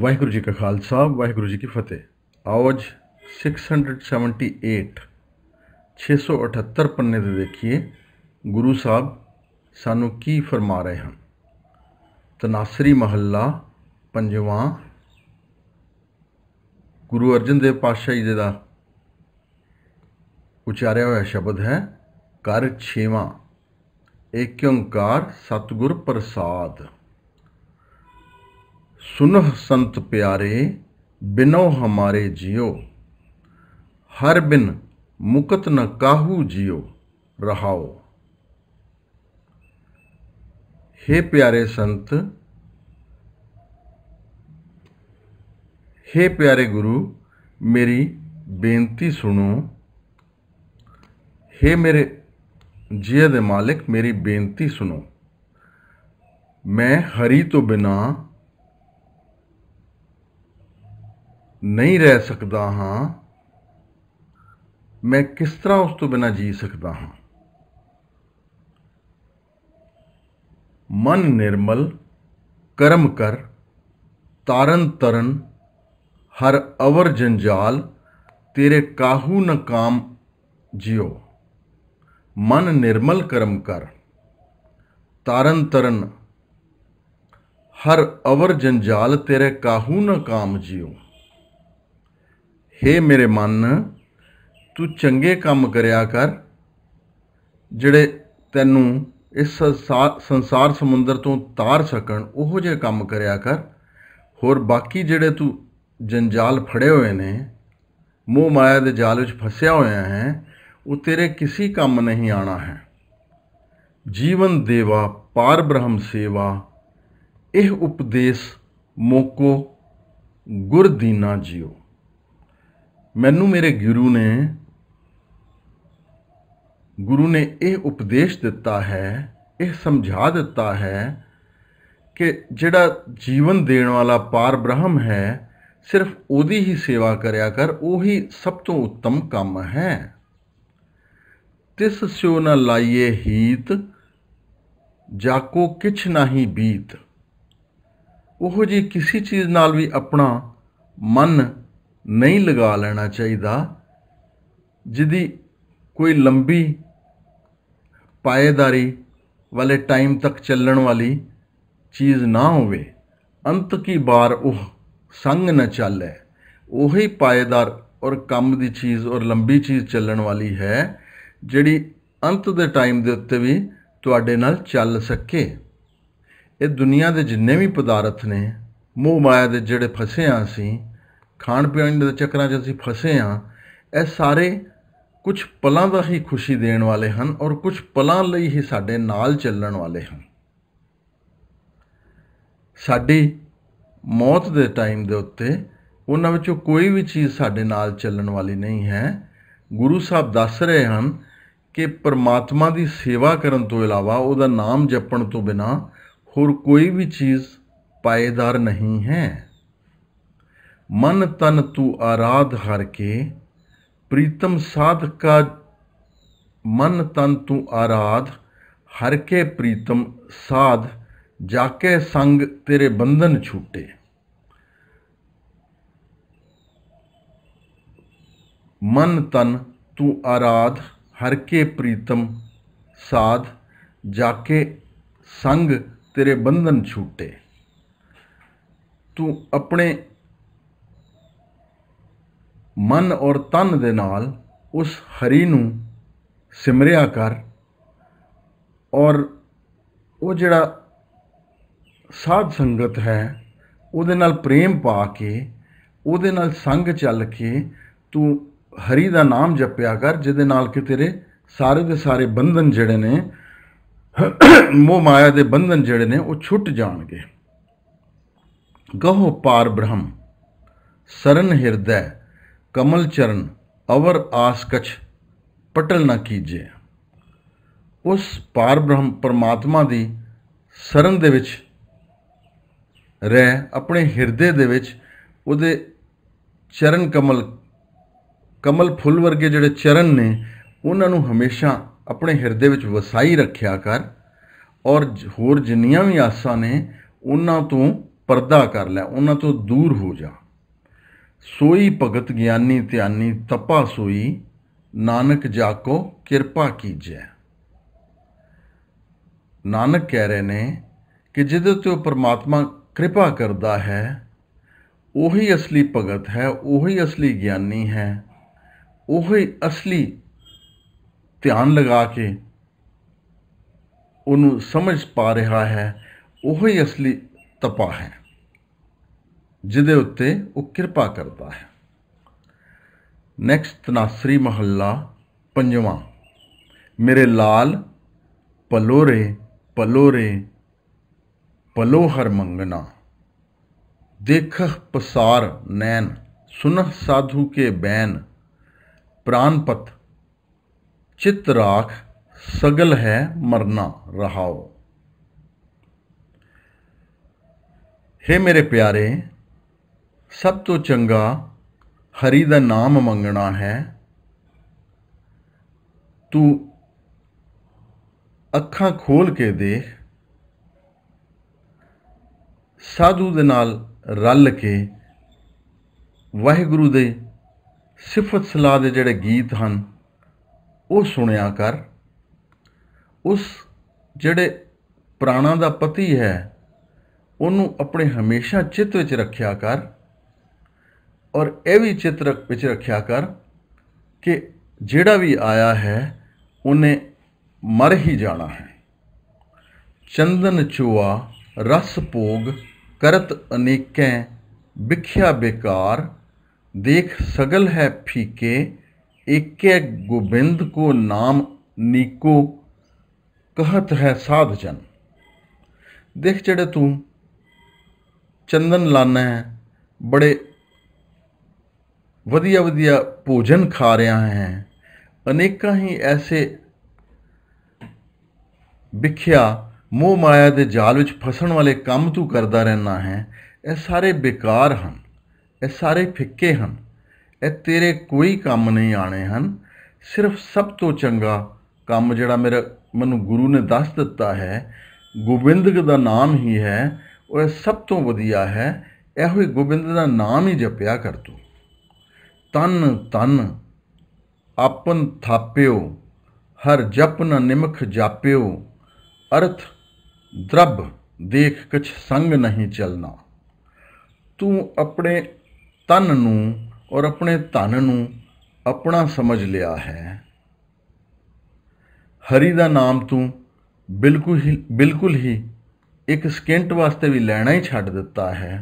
ਵਾਹਿਗੁਰੂ ਜੀ ਕਾ ਖਾਲਸਾ ਵਾਹਿਗੁਰੂ ਜੀ ਕੀ ਫਤਿਹ ਆਓ ਅੱਜ 678 678 ਪੰਨੇ ਤੇ ਦੇਖੀਏ ਗੁਰੂ ਸਾਹਿਬ ਸਾਨੂੰ ਕੀ ਫਰਮਾ ਰਹੇ ਹਨ ਤਨਾਸਰੀ ਮਹੱਲਾ ਪੰਜਵਾਂ ਗੁਰੂ ਅਰਜਨ ਦੇਵ ਪਾਤਸ਼ਾਹ ਜੀ ਦਾ ਉਚਾਰਿਆ ਹੋਇਆ ਸ਼ਬਦ ਹੈ ਕਰ ਛੇਵਾਂ ਏਕ ਓੰਕਾਰ ਸਤਗੁਰ ਪ੍ਰਸਾਦ ਸੁਨਹ ਸੰਤ ਪਿਆਰੇ ਬਿਨੋ ਹਮਾਰੇ ਜਿਉ ਹਰ ਬਿਨ ਮੁਕਤ ਨ ਕਾਹੂ ਜਿਉ ਰਹਾਓ ਹੇ ਪਿਆਰੇ ਸੰਤ ਹੇ ਪਿਆਰੇ ਗੁਰੂ ਮੇਰੀ ਬੇਨਤੀ ਸੁਣੋ ਹੇ ਮੇਰੇ ਜੀਅ ਦੇ ਮਾਲਕ ਮੇਰੀ ਬੇਨਤੀ ਸੁਣੋ ਮੈਂ ਹਰੀ ਤੋਂ ਬਿਨਾ ਨਹੀਂ ਰਹਿ ਸਕਦਾ ਹਾਂ ਮੈਂ ਕਿਸ ਤਰ੍ਹਾਂ ਉਸ ਤੋਂ ਬਿਨਾ ਜੀ ਸਕਦਾ ਹਾਂ ਮਨ ਨਿਰਮਲ ਕਰਮ ਕਰ ਤਾਰਨ ਤਰਨ ਹਰ ਅਵਰ ਜੰਜਾਲ ਤੇਰੇ ਕਾਹੂ ਨ ਕਾਮ ਜਿਉ ਮਨ ਨਿਰਮਲ ਕਰਮ ਕਰ ਤਾਰਨ ਤਰਨ ਹਰ ਅਵਰ ਜੰਜਾਲ ਤੇਰੇ ਕਾਹੂ ਨ ਕਾਮ ਜਿਉ ਹੇ ਮੇਰੇ ਮਨ ਤੂੰ ਚੰਗੇ ਕੰਮ ਕਰਿਆ ਕਰ ਜਿਹੜੇ ਤੈਨੂੰ ਇਸ ਸੰਸਾਰ ਸਮੁੰਦਰ ਤੋਂ ਤਾਰ ਸਕਣ ਉਹੋ ਜਿਹੇ ਕੰਮ ਕਰਿਆ ਕਰ ਹੋਰ ਬਾਕੀ ਜਿਹੜੇ ਤੂੰ ਜੰਜਾਲ ਫੜੇ ਹੋਏ ਨੇ ਮੋਹ ਮਾਇਆ ਦੇ ਜਾਲ ਵਿੱਚ ਫਸਿਆ ਹੋਇਆ ਹੈ ਉਹ ਤੇਰੇ ਕਿਸੇ ਕੰਮ ਨਹੀਂ ਆਣਾ ਹੈ ਜੀਵਨ ਦੇਵਾ ਪਾਰ ਬ੍ਰਹਮ ਸੇਵਾ ਇਹ ਉਪਦੇਸ਼ ਮੋਕੋ ਗੁਰ ਦੀਨਾ ਜੀਓ ਮੈਨੂੰ ਮੇਰੇ ਗੁਰੂ ਨੇ ਗੁਰੂ ਨੇ ਇਹ ਉਪਦੇਸ਼ ਦਿੱਤਾ ਹੈ ਇਹ ਸਮਝਾ ਦਿੱਤਾ ਹੈ ਕਿ ਜਿਹੜਾ ਜੀਵਨ ਦੇਣ ਵਾਲਾ ਪਾਰ ਬ੍ਰਹਮ ਹੈ ਸਿਰਫ ਉਹਦੀ ਹੀ ਸੇਵਾ ਕਰਿਆ ਕਰ ਉਹੀ ਸਭ ਤੋਂ ਉੱਤਮ ਕੰਮ ਹੈ ਤਿਸ ਸਿਉ ਨ ਲਾਈਏ ਹੀਤ ਜਾ ਕੋ ਕਿਛ ਨਹੀਂ ਬੀਤ ਉਹ ਜੀ ਕਿਸੇ ਚੀਜ਼ ਨਾਲ ਵੀ ਆਪਣਾ ਮਨ ਨਹੀਂ ਲਗਾ ਲੈਣਾ ਚਾਹੀਦਾ ਜਿਹਦੀ ਕੋਈ ਲੰਬੀ ਪਾਇਦਾਰੀ ਵਾਲੇ ਟਾਈਮ ਤੱਕ ਚੱਲਣ ਵਾਲੀ ਚੀਜ਼ ਨਾ ਹੋਵੇ ਅੰਤ ਕੀ ਬਾਰ ਉਹ ਸੰਗ ਨਾ ਚੱਲੇ ਉਹੀ ਪਾਇਦਾਰ ਔਰ ਕੰਮ ਦੀ ਚੀਜ਼ ਔਰ ਲੰਬੀ ਚੀਜ਼ ਚੱਲਣ ਵਾਲੀ ਹੈ ਜਿਹੜੀ ਅੰਤ ਦੇ ਟਾਈਮ ਦੇ ਉੱਤੇ ਵੀ ਤੁਹਾਡੇ ਨਾਲ ਚੱਲ ਸਕੇ ਇਹ ਦੁਨੀਆ ਦੇ ਜਿੰਨੇ ਵੀ ਪਦਾਰਥ ਨੇ ਮੋਹ ਮਾਇਆ ਦੇ ਜਿਹੜੇ ਫਸੇ ਆ ਸੀ ਖਾਣ ਪੀਣ ਦੇ ਚੱਕਰਾਂ 'ਚ ਅਸੀਂ ਫਸੇ ਆ ਇਹ ਸਾਰੇ ਕੁਝ ਪਲਾਂ ਦਾ ਹੀ ਖੁਸ਼ੀ ਦੇਣ ਵਾਲੇ ਹਨ ਔਰ ਕੁਝ ਪਲਾਂ ਲਈ ਹੀ ਸਾਡੇ ਨਾਲ ਚੱਲਣ ਵਾਲੇ ਹਨ ਸਾਡੀ ਮੌਤ ਦੇ ਟਾਈਮ ਦੇ ਉੱਤੇ ਉਹਨਾਂ ਵਿੱਚੋਂ ਕੋਈ ਵੀ ਚੀਜ਼ ਸਾਡੇ ਨਾਲ ਚੱਲਣ ਵਾਲੀ ਨਹੀਂ ਹੈ ਗੁਰੂ ਸਾਹਿਬ ਦੱਸ ਰਹੇ ਹਨ ਕਿ ਪਰਮਾਤਮਾ ਦੀ ਸੇਵਾ ਕਰਨ ਤੋਂ ਇਲਾਵਾ ਉਹਦਾ ਨਾਮ ਜਪਣ ਤੋਂ ਬਿਨਾ ਹੋਰ ਕੋਈ ਵੀ ਚੀਜ਼ ਪਾਏਦਾਰ ਨਹੀਂ ਹੈ ਮਨ ਤਨ ਤੂੰ ਆਰਾਧ ਹਰ ਕੇ ਪ੍ਰੀਤਮ ਸਾਧਕਾ ਮਨ ਤਨ ਤੂੰ ਆਰਾਧ ਹਰ ਕੇ ਪ੍ਰੀਤਮ ਸਾਧ ਜਾ ਕੇ ਸੰਗ ਤੇਰੇ ਬੰਧਨ ਛੁੱਟੇ ਮਨ ਤਨ ਤੂੰ ਆਰਾਧ ਹਰ ਕੇ ਪ੍ਰੀਤਮ ਸਾਧ ਜਾ ਕੇ ਸੰਗ ਤੇਰੇ ਬੰਧਨ ਛੁੱਟੇ ਤੂੰ ਆਪਣੇ ਮਨ ਔਰ ਤਨ ਦੇ ਨਾਲ ਉਸ ਹਰੀ ਨੂੰ ਸਿਮਰਿਆ ਕਰ ਔਰ ਉਹ ਜਿਹੜਾ ਸਾਧ ਸੰਗਤ ਹੈ ਉਹਦੇ ਨਾਲ ਪ੍ਰੇਮ ਪਾ ਕੇ ਉਹਦੇ ਨਾਲ ਸੰਗ ਚੱਲ ਕੇ ਤੂੰ ਹਰੀ ਦਾ ਨਾਮ ਜਪਿਆ ਕਰ ਜਿਹਦੇ ਨਾਲ ਕਿ ਤੇਰੇ ਸਾਰੇ ਦੇ ਸਾਰੇ ਬੰਧਨ ਜਿਹੜੇ ਨੇ ਮੋਹ ਮਾਇਆ ਦੇ ਬੰਧਨ ਜਿਹੜੇ ਨੇ ਉਹ ਛੁੱਟ ਜਾਣਗੇ ਗਹੋ ਪਾਰ ਬ੍ਰਹਮ ਸਰਨ ਹਿਰਦੈ कमल चरण अवर आस कछ पटल न ਕੀਜੇ ਉਸ ਪਾਰ ਬ੍ਰਹਮ ਪਰਮਾਤਮਾ ਦੀ ਸ਼ਰਨ ਦੇ ਵਿੱਚ ਰਹਿ ਆਪਣੇ ਹਿਰਦੇ ਦੇ ਵਿੱਚ ਉਹਦੇ ਚਰਨ ਕਮਲ ਕਮਲ ਫੁੱਲ ਵਰਗੇ ਜਿਹੜੇ ਚਰਨ ਨੇ ਉਹਨਾਂ ਨੂੰ ਹਮੇਸ਼ਾ ਆਪਣੇ ਹਿਰਦੇ ਵਿੱਚ ਵਸਾਈ ਰੱਖਿਆ ਕਰ ਔਰ ਹੋਰ ਜਿੰਨੀਆਂ ਵੀ ਆਸਾਂ ਨੇ ਉਹਨਾਂ ਤੋਂ ਪਰਦਾ ਕਰ ਲੈ ਉਹਨਾਂ ਤੋਂ ਦੂਰ ਹੋ ਜਾ ਸੋਈ ਭਗਤ ਗਿਆਨੀ ਧਿਆਨੀ ਤਪਾ ਸੋਈ ਨਾਨਕ ਜਾਕੋ ਕਿਰਪਾ ਕੀਜੈ ਨਾਨਕ ਕਹਿ ਰਹੇ ਨੇ ਕਿ ਜਿਹਦੇ ਤੇ ਪਰਮਾਤਮਾ ਕਿਰਪਾ ਕਰਦਾ ਹੈ ਉਹੀ ਅਸਲੀ ਭਗਤ ਹੈ ਉਹੀ ਅਸਲੀ ਗਿਆਨੀ ਹੈ ਉਹੀ ਅਸਲੀ ਧਿਆਨ ਲਗਾ ਕੇ ਉਹਨੂੰ ਸਮਝ ਪਾ ਰਿਹਾ ਹੈ ਉਹੀ ਅਸਲੀ ਤਪਾ ਹੈ ਜਿਹਦੇ ਉੱਤੇ ਉਹ ਕਿਰਪਾ ਕਰਦਾ ਹੈ ਨੈਕਸਟ ਤਨਾਸਰੀ ਮਹੱਲਾ ਪੰਜਵਾਂ ਮੇਰੇ ਲਾਲ ਪਲੋ ਰੇ ਪਲੋ ਰੇ ਪਲੋ ਹਰ ਮੰਗਣਾ देख पसार नैन सुनह साधु के बैन प्राणपथ चित राख सगल है मरना रहाओ हे मेरे प्यारे ਸਭ ਤੋਂ ਚੰਗਾ ਹਰੀ ਦਾ ਨਾਮ ਮੰਗਣਾ ਹੈ ਤੂੰ ਅੱਖਾਂ ਖੋਲ ਕੇ ਦੇਖ ਸਾਧੂ ਦੇ ਨਾਲ ਰਲ ਕੇ ਵਾਹਿਗੁਰੂ ਦੇ ਸਿਫਤ ਸਲਾਹ ਦੇ ਜਿਹੜੇ ਗੀਤ ਹਨ ਉਹ ਸੁਣਿਆ ਕਰ ਉਸ ਜਿਹੜੇ ਪ੍ਰਾਣਾ ਦਾ ਪਤੀ ਹੈ ਉਹਨੂੰ ਆਪਣੇ ਹਮੇਸ਼ਾ ਚਿੱਤ ਵਿੱਚ ਰੱਖਿਆ ਕਰ और એવી चित्र વિચ રખ્યા कर कि જેડા भी आया है उन्हें मर ही जाना है चंदन चुआ रस भोग करत अनेकें बिख्या बेकार देख सगल है फीके एक गोबिंद को नाम नीको कहत है साध जन देख जड़े तू चंदन लाना है बड़े ਵਧੀਆ ਵਧੀਆ ਭੋਜਨ ਖਾ ਰਿਹਾ ਹੈ ਅਨੇਕਾਂ ਹੀ ਐਸੇ ਵਿਖਿਆ ਮੋਹ ਮਾਇਆ ਦੇ ਜਾਲ ਵਿੱਚ ਫਸਣ ਵਾਲੇ ਕੰਮ ਤੂੰ ਕਰਦਾ ਰਹਿਣਾ ਹੈ ਇਹ ਸਾਰੇ ਬੇਕਾਰ ਹਨ ਇਹ ਸਾਰੇ ਫਿੱਕੇ ਹਨ ਇਹ ਤੇਰੇ ਕੋਈ ਕੰਮ ਨਹੀਂ ਆਣੇ ਹਨ ਸਿਰਫ ਸਭ ਤੋਂ ਚੰਗਾ ਕੰਮ ਜਿਹੜਾ ਮੇਰੇ ਮੈਨੂੰ ਗੁਰੂ ਨੇ ਦੱਸ ਦਿੱਤਾ ਹੈ ਗੋਬਿੰਦ ਦਾ ਨਾਮ ਹੀ ਹੈ ਉਹ ਸਭ ਤੋਂ ਵਧੀਆ ਹੈ ਇਹੋ ਹੀ ਗੋਬਿੰਦ ਦਾ ਨਾਮ ਹੀ ਜਪਿਆ ਕਰ ਤੂੰ ਤਨ ਤਨ ਆਪਨ ਥਾਪਿਓ ਹਰ ਜਪ ਨ ਨਿਮਖ ਜਾਪਿਓ ਅਰਥ ਦਰਬ ਦੇਖ ਕਛ ਸੰਗ ਨਹੀਂ ਚਲਣਾ ਤੂੰ ਆਪਣੇ ਤਨ ਨੂੰ ਔਰ ਆਪਣੇ ਧਨ ਨੂੰ ਆਪਣਾ ਸਮਝ ਲਿਆ ਹੈ ਹਰੀ ਦਾ ਨਾਮ ਤੂੰ ਬਿਲਕੁਲ ਹੀ ਬਿਲਕੁਲ ਹੀ ਇੱਕ ਸਕਿੰਟ ਵਾਸਤੇ ਵੀ ਲੈਣਾ ਹੀ ਛੱਡ ਦਿੱਤਾ ਹੈ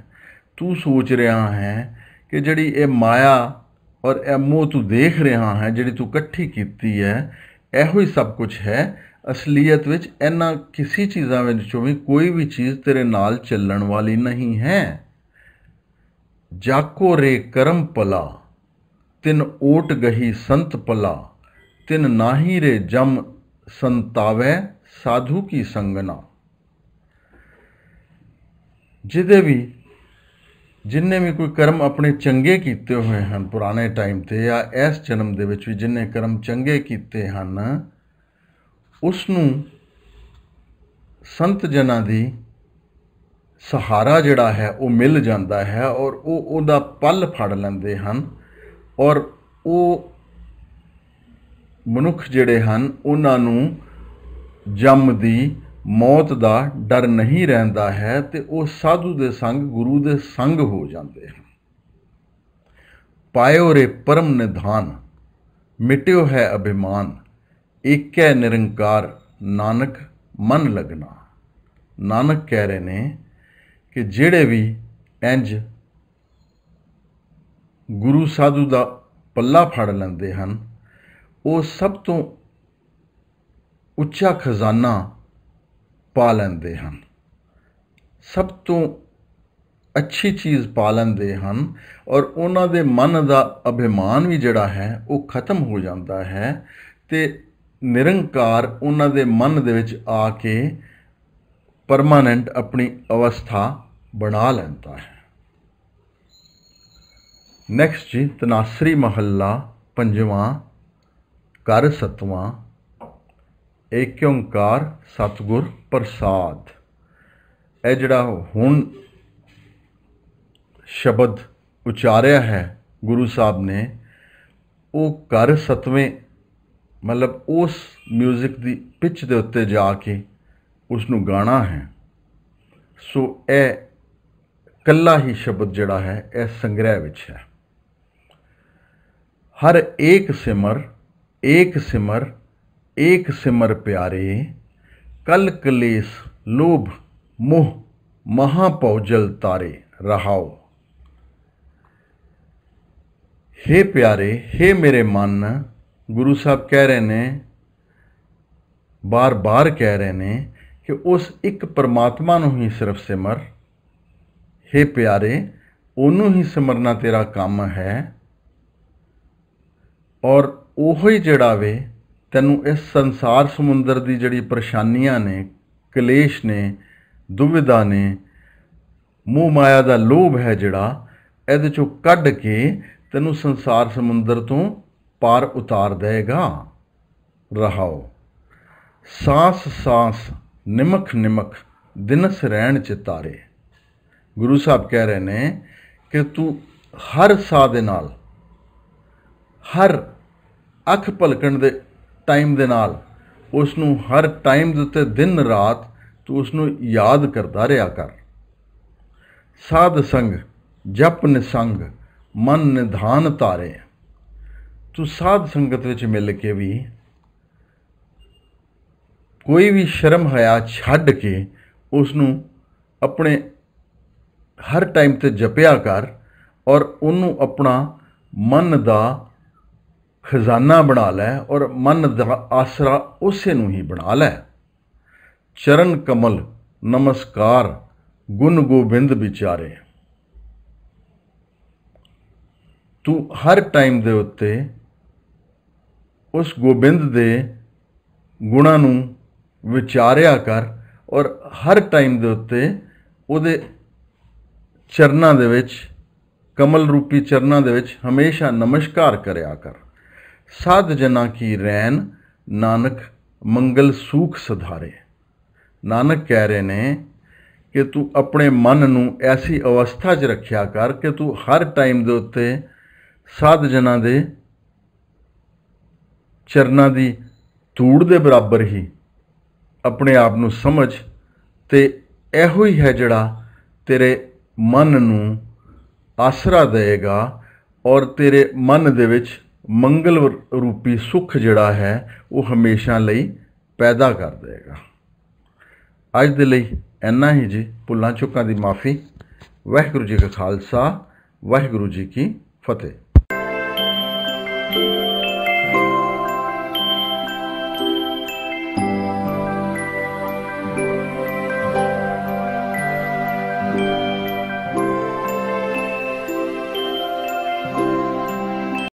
ਤੂੰ ਸੋਚ ਰਿਹਾ ਹੈ ਕਿ ਜਿਹੜੀ ਇਹ ਮਾਇਆ ਔਰ ਇਹ ਮੂੰਹ ਤੂੰ ਦੇਖ ਰਿਹਾ ਹੈ ਜਿਹੜੀ ਤੂੰ ਇਕੱਠੀ ਕੀਤੀ ਹੈ ਇਹੋ ਹੀ ਸਭ ਕੁਝ ਹੈ ਅਸਲੀਅਤ ਵਿੱਚ ਇਹਨਾਂ ਕਿਸੇ ਚੀਜ਼ਾਂ ਵਿੱਚੋਂ ਵੀ ਕੋਈ ਵੀ ਚੀਜ਼ ਤੇਰੇ ਨਾਲ ਚੱਲਣ ਵਾਲੀ ਨਹੀਂ ਹੈ ਜਾਕੋ ਰੇ ਕਰਮ ਪਲਾ ਤਿਨ ਓਟ ਗਹੀ ਸੰਤ ਪਲਾ ਤਿਨ ਨਾਹੀ ਰੇ ਜਮ ਸੰਤਾਵੇ ਸਾਧੂ ਕੀ ਸੰਗਨਾ ਜਿਹਦੇ ਵੀ ਜਿਨਨੇ ਵੀ ਕੋਈ ਕਰਮ ਆਪਣੇ ਚੰਗੇ ਕੀਤੇ ਹੋਏ ਹਨ ਪੁਰਾਣੇ ਟਾਈਮ ਤੇ ਜਾਂ ਇਸ ਜਨਮ ਦੇ ਵਿੱਚ ਵੀ ਜਿਨਨੇ ਕਰਮ ਚੰਗੇ ਕੀਤੇ ਹਨ ਉਸ ਨੂੰ ਸੰਤ ਜਨਾਂ ਦੀ ਸਹਾਰਾ ਜਿਹੜਾ ਹੈ ਉਹ ਮਿਲ ਜਾਂਦਾ ਹੈ ਔਰ ਉਹ ਉਹਦਾ ਪੱਲ ਫੜ ਲੈਂਦੇ ਹਨ ਔਰ ਉਹ ਮਨੁੱਖ ਜਿਹੜੇ ਹਨ ਉਹਨਾਂ ਨੂੰ ਜੰਮ ਦੀ ਮੌਤ ਦਾ ਡਰ ਨਹੀਂ ਰਹਿੰਦਾ ਹੈ ਤੇ ਉਹ ਸਾਧੂ ਦੇ ਸੰਗ ਗੁਰੂ ਦੇ ਸੰਗ ਹੋ ਜਾਂਦੇ ਹਨ ਪਾਇਓ ਰੇ ਪਰਮ ਨਿਧਾਨ ਮਿਟਿਓ ਹੈ ਅਭਿਮਾਨ ਇਕੈ ਨਿਰੰਕਾਰ ਨਾਨਕ ਮਨ ਲਗਨਾ ਨਾਨਕ ਕਹਿ ਰਹੇ ਨੇ ਕਿ ਜਿਹੜੇ ਵੀ ਇੰਜ ਗੁਰੂ ਸਾਧੂ ਦਾ ਪੱਲਾ ਫੜ ਲੈਂਦੇ ਹਨ ਉਹ ਸਭ ਤੋਂ ਉੱਚਾ ਖਜ਼ਾਨਾ ਪਾ ਲੈਂਦੇ ਹਨ ਸਭ ਤੋਂ ਅੱਛੀ ਚੀਜ਼ ਪਾ ਲੈਂਦੇ ਹਨ ਔਰ ਉਹਨਾਂ ਦੇ ਮਨ ਦਾ ਅਭਿਮਾਨ ਵੀ ਜਿਹੜਾ ਹੈ ਉਹ ਖਤਮ ਹੋ ਜਾਂਦਾ ਹੈ ਤੇ ਨਿਰੰਕਾਰ ਉਹਨਾਂ ਦੇ ਮਨ ਦੇ ਵਿੱਚ ਆ ਕੇ ਪਰਮਾਨੈਂਟ ਆਪਣੀ ਅਵਸਥਾ ਬਣਾ ਲੈਂਦਾ ਹੈ ਨੈਕਸਟ ਜੀ ਤਨਾਸਰੀ ਮਹੱਲਾ ਪੰਜਵਾਂ ਕਰ ਸਤਵਾਂ ਏਕ ਓੰਕਾਰ ਸਤਗੁਰ ਪ੍ਰਸਾਦ ਇਹ ਜਿਹੜਾ ਹੁਣ ਸ਼ਬਦ ਉਚਾਰਿਆ ਹੈ ਗੁਰੂ ਸਾਹਿਬ ਨੇ ਉਹ ਕਰ ਸਤਵੇਂ ਮਤਲਬ ਉਸ 뮤직 ਦੀ ਪਿੱਚ ਦੇ ਉੱਤੇ ਜਾ ਕੇ ਉਸ ਨੂੰ ਗਾਣਾ ਹੈ ਸੋ ਇਹ ਕੱਲਾ ਹੀ ਸ਼ਬਦ ਜਿਹੜਾ ਹੈ ਇਹ ਸੰਗ੍ਰਹਿ ਵਿੱਚ ਹੈ ਹਰ ਇੱਕ ਸਿਮਰ ਇੱਕ ਸਿਮਰ एक सिमर प्यारे कल कलेस लोभ मोह महापौजल तारे रहाओ हे प्यारे हे मेरे मानना गुरु ਸਾਹਿਬ ਕਹਿ ਰਹੇ ਨੇ ਬਾਰ-ਬਾਰ ਕਹਿ ਰਹੇ ਨੇ ਕਿ ਉਸ ਇੱਕ ਪਰਮਾਤਮਾ ਨੂੰ ਹੀ ਸਿਰਫ ਸਿਮਰ हे ਪਿਆਰੇ ਉਹਨੂੰ ਹੀ ਸਿਮਰਨਾ ਤੇਰਾ ਕੰਮ ਹੈ ਔਰ ਉਹੀ ਜਿਹੜਾ ਵੇ ਤੈਨੂੰ ਇਸ ਸੰਸਾਰ ਸਮੁੰਦਰ ਦੀ ਜਿਹੜੀ ਪਰੇਸ਼ਾਨੀਆਂ ਨੇ ਕਲੇਸ਼ ਨੇ ਦੁਵਿਧਾ ਨੇ ਮੋਹ ਮਾਇਆ ਦਾ ਲੋਭ ਹੈ ਜਿਹੜਾ ਇਹਦੇ ਚੋਂ ਕੱਢ ਕੇ ਤੈਨੂੰ ਸੰਸਾਰ ਸਮੁੰਦਰ ਤੋਂ ਪਾਰ ਉਤਾਰ ਦੇਗਾ ਰਹਾਓ ਸਾਸ ਸਾਸ ਨਿਮਖ ਨਿਮਖ ਦਿਨਸ ਰਹਿਣ ਚਿਤਾਰੇ ਗੁਰੂ ਸਾਹਿਬ ਕਹਿ ਰਹੇ ਨੇ ਕਿ ਤੂੰ ਹਰ ਸਾਹ ਦੇ ਨਾਲ ਹਰ ਅੱਖ ਭਲਕਣ ਦੇ ਟਾਈਮ ਦੇ ਨਾਲ ਉਸ ਨੂੰ ਹਰ ਟਾਈਮ ਦੇ ਉੱਤੇ ਦਿਨ ਰਾਤ ਤੂੰ ਉਸ ਨੂੰ ਯਾਦ ਕਰਦਾ ਰਿਹਾ ਕਰ ਸਾਧ ਸੰਗ ਜਪ ਨਿਸੰਗ ਮਨ ਨਿਧਾਨ ਤਾਰੇ ਤੂੰ ਸਾਧ ਸੰਗਤ ਵਿੱਚ ਮਿਲ ਕੇ ਵੀ ਕੋਈ ਵੀ ਸ਼ਰਮ ਹਿਆ ਛੱਡ ਕੇ ਉਸ ਨੂੰ ਆਪਣੇ ਹਰ ਟਾਈਮ ਤੇ ਜਪਿਆ ਕਰ ਔਰ ਉਹਨੂੰ ਆਪਣਾ ਮਨ ਦਾ ਖਜ਼ਾਨਾ ਬਣਾ ਲੈ ਔਰ ਮਨ ਆਸਰਾ ਉਸੇ ਨੂੰ ਹੀ ਬਣਾ ਲੈ ਚਰਨ ਕਮਲ ਨਮਸਕਾਰ ਗੁਣ ਗੋਬਿੰਦ ਵਿਚਾਰੇ ਤੂੰ ਹਰ ਟਾਈਮ ਦੇ ਉੱਤੇ ਉਸ ਗੋਬਿੰਦ ਦੇ ਗੁਣਾਂ ਨੂੰ ਵਿਚਾਰਿਆ ਕਰ ਔਰ ਹਰ ਟਾਈਮ ਦੇ ਉੱਤੇ ਉਹਦੇ ਚਰਨਾਂ ਦੇ ਵਿੱਚ ਕਮਲ ਰੂਪੀ ਚਰਨਾਂ ਦੇ ਵਿੱਚ ਹਮੇਸ਼ਾ ਨਮਸਕਾਰ ਕਰਿਆ ਕਰ ਸਾਧ ਜਨਾ ਕੀ ਰੈਨ ਨਾਨਕ ਮੰਗਲ ਸੂਖ ਸਧਾਰੇ ਨਾਨਕ ਕਹਿ ਰਹੇ ਨੇ ਕਿ ਤੂੰ ਆਪਣੇ ਮਨ ਨੂੰ ਐਸੀ ਅਵਸਥਾ 'ਚ ਰੱਖਿਆ ਕਰ ਕਿ ਤੂੰ ਹਰ ਟਾਈਮ ਦੇ ਉੱਤੇ ਸਾਧ ਜਨਾ ਦੇ ਚਰਨਾਂ ਦੀ ਧੂੜ ਦੇ ਬਰਾਬਰ ਹੀ ਆਪਣੇ ਆਪ ਨੂੰ ਸਮਝ ਤੇ ਇਹੋ ਹੀ ਹੈ ਜਿਹੜਾ ਤੇਰੇ ਮਨ ਨੂੰ ਆਸਰਾ ਦੇਗਾ ਔਰ ਤੇਰੇ ਮਨ ਦੇ ਵਿੱਚ ਮੰਗਲ ਰੂਪੀ ਸੁੱਖ ਜਿਹੜਾ ਹੈ ਉਹ ਹਮੇਸ਼ਾ ਲਈ ਪੈਦਾ ਕਰ ਦੇਗਾ ਅੱਜ ਦੇ ਲਈ ਇੰਨਾ ਹੀ ਜੀ ਭੁੱਲਾਂ ਚੁੱਕਾਂ ਦੀ ਮਾਫੀ ਵਾਹਿਗੁਰੂ ਜੀ ਕਾ ਖਾਲਸਾ ਵਾਹਿਗੁਰੂ ਜੀ ਕੀ ਫਤਿਹ